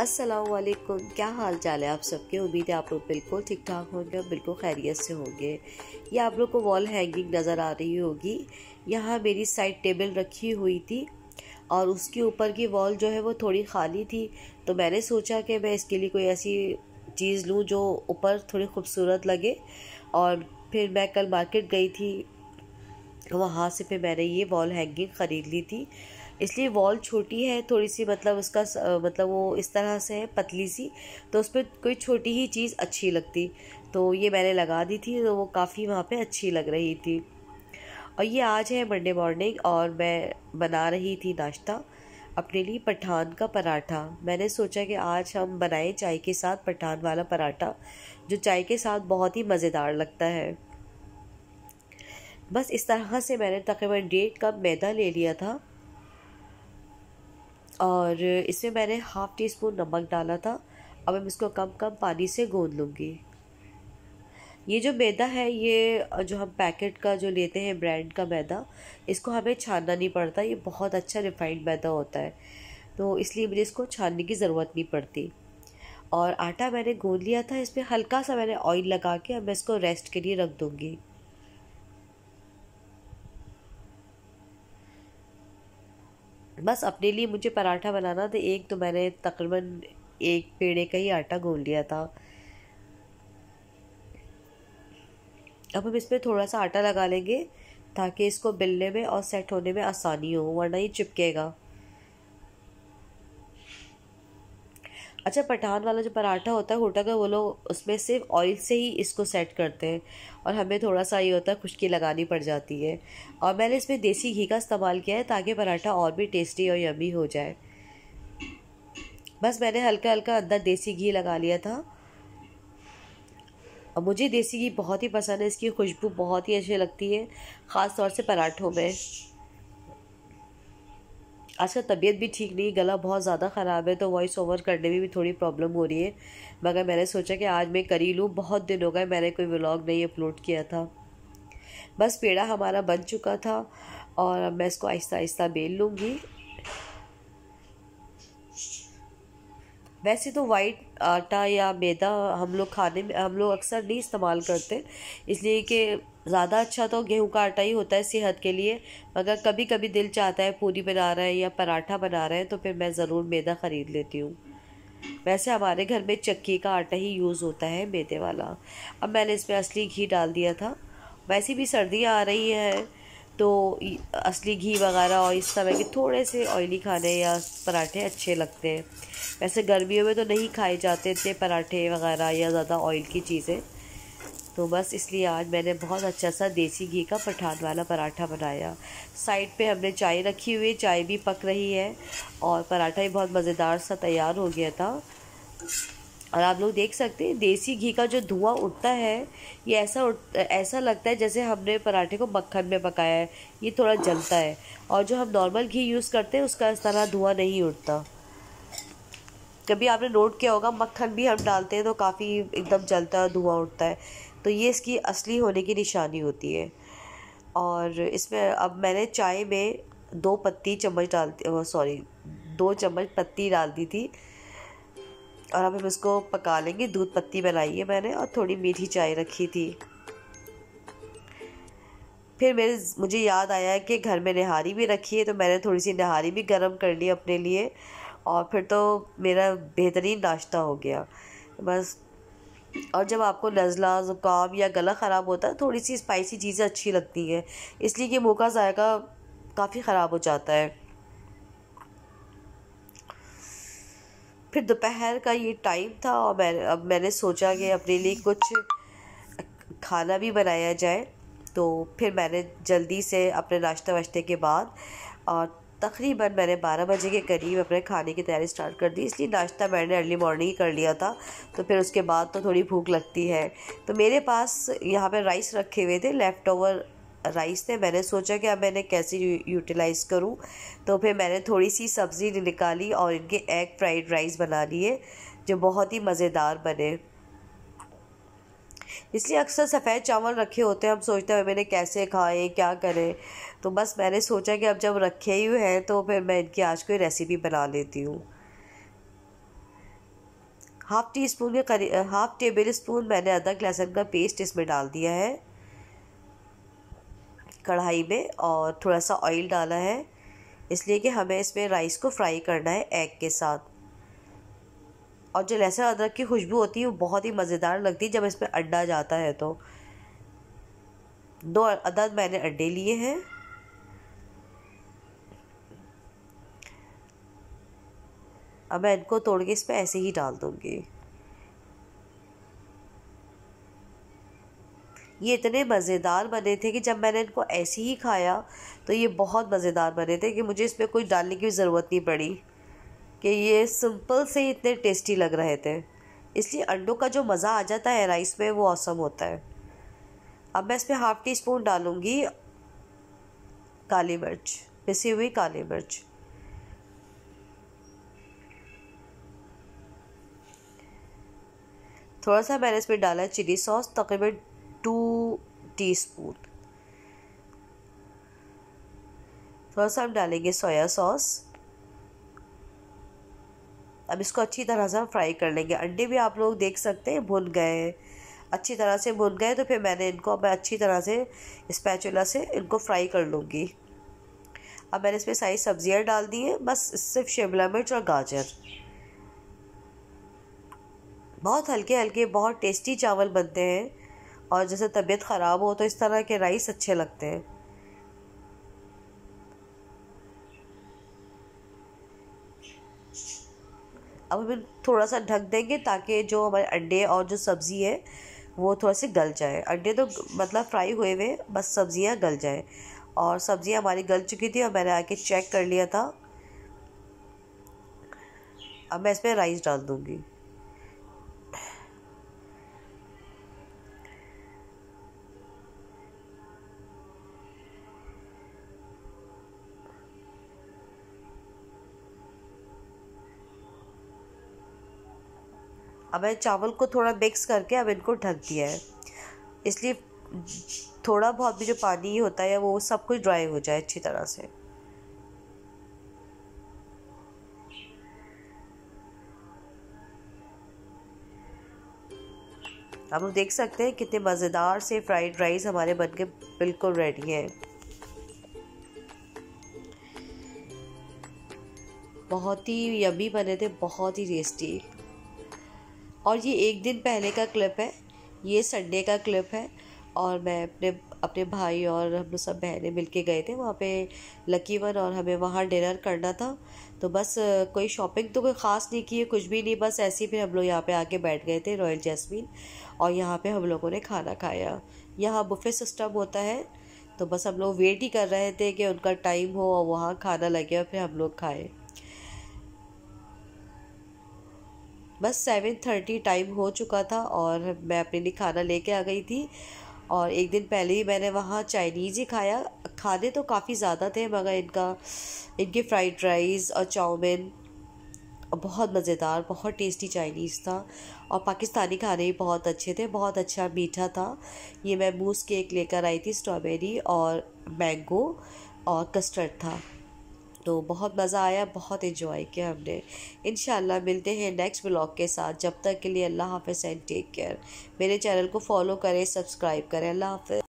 असलकुम क्या हाल चाल है आप सबके उम्मीद है आप लोग बिल्कुल ठीक ठाक होंगे और बिल्कुल खैरियत से होंगे ये आप लोग को वॉल हैंगिंग नज़र आ रही होगी यहाँ मेरी साइड टेबल रखी हुई थी और उसके ऊपर की वॉल जो है वो थोड़ी खाली थी तो मैंने सोचा कि मैं इसके लिए कोई ऐसी चीज़ लूँ जो ऊपर थोड़ी खूबसूरत लगे और फिर मैं कल मार्केट गई थी वहाँ से फिर मैंने ये वॉल हैंगिंग ख़रीद ली थी इसलिए वॉल छोटी है थोड़ी सी मतलब उसका मतलब वो इस तरह से है पतली सी तो उस पर कोई छोटी ही चीज़ अच्छी लगती तो ये मैंने लगा दी थी तो वो काफ़ी वहाँ पे अच्छी लग रही थी और ये आज है मंडे मॉर्निंग और मैं बना रही थी नाश्ता अपने लिए पठान का पराठा मैंने सोचा कि आज हम बनाएं चाय के साथ पठान वाला पराठा जो चाय के साथ बहुत ही मज़ेदार लगता है बस इस तरह से मैंने तकरीबन डेढ़ कप मैदा ले लिया था और इसमें मैंने हाफ़ टी स्पून नमक डाला था अब मैं इसको कम कम पानी से गूंद लूँगी ये जो मैदा है ये जो हम पैकेट का जो लेते हैं ब्रांड का मैदा इसको हमें छानना नहीं पड़ता ये बहुत अच्छा रिफाइंड मैदा होता है तो इसलिए मुझे इसको छानने की ज़रूरत नहीं पड़ती और आटा मैंने गूंद लिया था इसमें हल्का सा मैंने ऑयल लगा के अब मैं इसको रेस्ट के लिए रख दूँगी बस अपने लिए मुझे पराठा बनाना था एक तो मैंने तकरीबन एक पेड़े का ही आटा गूंद लिया था अब हम इसमें थोड़ा सा आटा लगा लेंगे ताकि इसको बिलने में और सेट होने में आसानी हो वरना ये चिपकेगा अच्छा पठान वाला जो पराठा होता है होटा का वो लोग उसमें सिर्फ ऑयल से ही इसको सेट करते हैं और हमें थोड़ा सा ये होता है खुशकी लगानी पड़ जाती है और मैंने इसमें देसी घी का इस्तेमाल किया है ताकि पराठा और भी टेस्टी और यमी हो जाए बस मैंने हल्का हल्का अंदर देसी घी लगा लिया था और मुझे देसी घी बहुत ही पसंद है इसकी खुशबू बहुत ही अच्छी लगती है ख़ास तौर से पराठों में आजकल तबीयत भी ठीक नहीं गला बहुत ज़्यादा ख़राब है तो वॉइस ओवर करने में भी थोड़ी प्रॉब्लम हो रही है मगर मैंने सोचा कि आज मैं करी लूँ बहुत दिन हो गए मैंने कोई व्लॉग नहीं अपलोड किया था बस पेड़ा हमारा बन चुका था और मैं इसको आहिस्ता आहिस्ता बेल लूँगी वैसे तो वाइट आटा या मैदा हम लोग खाने में हम लोग अक्सर नहीं इस्तेमाल करते इसलिए कि ज़्यादा अच्छा तो गेहूं का आटा ही होता है सेहत के लिए मगर कभी कभी दिल चाहता है पूरी बना रहे हैं या पराठा बना रहे हैं तो फिर मैं ज़रूर मैदा ख़रीद लेती हूँ वैसे हमारे घर में चक्की का आटा ही यूज़ होता है मैदे वाला अब मैंने इसमें असली घी डाल दिया था वैसे भी सर्दियाँ आ रही हैं तो असली घी वगैरह और इस तरह के थोड़े से ऑयली खाने या पराठे अच्छे लगते हैं वैसे गर्मियों में तो नहीं खाए जाते इतने पराठे वगैरह या ज़्यादा ऑयल की चीज़ें तो बस इसलिए आज मैंने बहुत अच्छा सा देसी घी का पठान वाला पराठा बनाया साइड पे हमने चाय रखी हुई चाय भी पक रही है और पराठा भी बहुत मज़ेदार सा तैयार हो गया था और आप लोग देख सकते हैं देसी घी का जो धुआं उठता है ये ऐसा उठ ऐसा लगता है जैसे हमने पराठे को मक्खन में पकाया है ये थोड़ा जलता है और जो हम नॉर्मल घी यूज़ करते हैं उसका इस तरह धुआं नहीं उठता कभी आपने नोट किया होगा मक्खन भी हम डालते हैं तो काफ़ी एकदम जलता है धुआँ उठता है तो ये इसकी असली होने की निशानी होती है और इसमें अब मैंने चाय में दो पत्ती चम्मच डालती सॉरी दो चम्मच पत्ती डाल दी थी और अब हम इसको पका लेंगे दूध पत्ती बनाई है मैंने और थोड़ी मीठी चाय रखी थी फिर मेरे मुझे याद आया कि घर में निहारी भी रखी है तो मैंने थोड़ी सी निहारी भी गर्म कर ली अपने लिए और फिर तो मेरा बेहतरीन नाश्ता हो गया बस और जब आपको नज़ला ज़ुकाम या गला ख़राब होता है थोड़ी सी स्पाइसी चीज़ें अच्छी लगती हैं इसलिए कि मौका जायका काफ़ी ख़राब हो जाता है फिर दोपहर का ये टाइम था और मैं अब मैंने सोचा कि अपने लिए कुछ खाना भी बनाया जाए तो फिर मैंने जल्दी से अपने नाश्ता वाश्ते के बाद और तकरीबन मैंने 12 बजे के करीब अपने खाने की तैयारी स्टार्ट कर दी इसलिए नाश्ता मैंने अर्ली मॉर्निंग ही कर लिया था तो फिर उसके बाद तो थोड़ी भूख लगती है तो मेरे पास यहाँ पे राइस रखे हुए थे लेफ़्ट ओवर राइस थे मैंने सोचा कि अब मैंने कैसे यूटिलाइज़ करूं तो फिर मैंने थोड़ी सी सब्ज़ी निकाली और इनके एग फ्राइड राइस बना लिए जो बहुत ही मज़ेदार बने इसलिए अक्सर सफ़ेद चावल रखे होते हैं हम सोचते हैं मैंने कैसे खाए क्या करें तो बस मैंने सोचा कि अब जब रखे ही हैं तो फिर मैं इनकी आज कोई रेसिपी बना लेती हूँ हाफ़ टी स्पून के करीब हाफ़ टेबल स्पून मैंने अदरक लहसुन का पेस्ट इसमें डाल दिया है कढ़ाई में और थोड़ा सा ऑयल डाला है इसलिए कि हमें इसमें राइस को फ्राई करना है एग के साथ और जो लहसुन अदरक की खुशबू होती है वो बहुत ही मज़ेदार लगती है जब इसमें अंडा जाता है तो दो अदद मैंने अंडे लिए हैं अब मैं इनको तोड़ के इसमें ऐसे ही डाल दूँगी ये इतने मज़ेदार बने थे कि जब मैंने इनको ऐसे ही खाया तो ये बहुत मज़ेदार बने थे कि मुझे इसमें कुछ डालने की ज़रूरत नहीं पड़ी कि ये सिंपल से इतने टेस्टी लग रहे थे इसलिए अंडों का जो मज़ा आ जाता है राइस में वो असम होता है अब मैं इसमें हाफ़ टी स्पून डालूँगी काली मिर्च पिसी हुई काली मिर्च थोड़ा सा मैंने इसमें डाला चिली सॉस तकरीबन टू टी स्पून थोड़ा सा हम डालेंगे सोया सॉस अब इसको अच्छी तरह से हम फ्राई कर लेंगे अंडे भी आप लोग देख सकते हैं भुन गए अच्छी तरह से भुन गए तो फिर मैंने इनको मैं अच्छी तरह से स्पैचुला से इनको फ्राई कर लूँगी अब मैंने इसमें सारी सब्ज़ियाँ डाल दी हैं बस सिर्फ शिमला मिर्च और गाजर बहुत हल्के हल्के बहुत टेस्टी चावल बनते हैं और जैसे तबीयत ख़राब हो तो इस तरह के राइस अच्छे लगते हैं अब हम थोड़ा सा ढक देंगे ताकि जो हमारे अंडे और जो सब्ज़ी है वो थोड़ा सी गल जाए अंडे तो मतलब फ्राई हुए हुए बस सब्ज़ियाँ गल जाए और सब्ज़ियाँ हमारी गल चुकी थी और मैंने आके चेक कर लिया था अब मैं इसमें राइस डाल दूँगी अब मैंने चावल को थोड़ा मिक्स करके अब इनको ढक दिया है इसलिए थोड़ा बहुत भी जो पानी होता है वो सब कुछ ड्राई हो जाए अच्छी तरह से हम देख सकते हैं कितने मज़ेदार से फ्राइड राइस हमारे बन के बिल्कुल रेडी है बहुत ही यमी बने थे बहुत ही टेस्टी और ये एक दिन पहले का क्लिप है ये संडे का क्लिप है और मैं अपने अपने भाई और हम लोग सब बहनें मिल के गए थे वहाँ पे लकी वन और हमें वहाँ डिनर करना था तो बस कोई शॉपिंग तो कोई ख़ास नहीं की है कुछ भी नहीं बस ऐसे ही फिर हम लोग यहाँ पे आके बैठ गए थे रॉयल जैस्मिन और यहाँ पे हम लोगों ने खाना खाया यहाँ बुफे सिस्टम होता है तो बस हम लोग वेट ही कर रहे थे कि उनका टाइम हो और वहाँ खाना लगे और फिर हम लोग खाएँ बस सेवन थर्टी टाइम हो चुका था और मैं अपने लिए खाना लेके आ गई थी और एक दिन पहले ही मैंने वहाँ चाइनीज़ ही खाया खाने तो काफ़ी ज़्यादा थे मगर इनका इनके फ्राइड राइस और चाउमिन बहुत मज़ेदार बहुत टेस्टी चाइनीज़ था और पाकिस्तानी खाने भी बहुत अच्छे थे बहुत अच्छा मीठा था ये मैं मूस केक लेकर आई थी स्ट्रॉबेरी और मैंगो और कस्टर्ड था तो बहुत मज़ा आया बहुत इन्जॉय किया हमने इन मिलते हैं नेक्स्ट ब्लॉग के साथ जब तक के लिए अल्लाह हाफ़ एंड टेक केयर मेरे चैनल को फॉलो करें सब्सक्राइब करें अल्लाह हाफ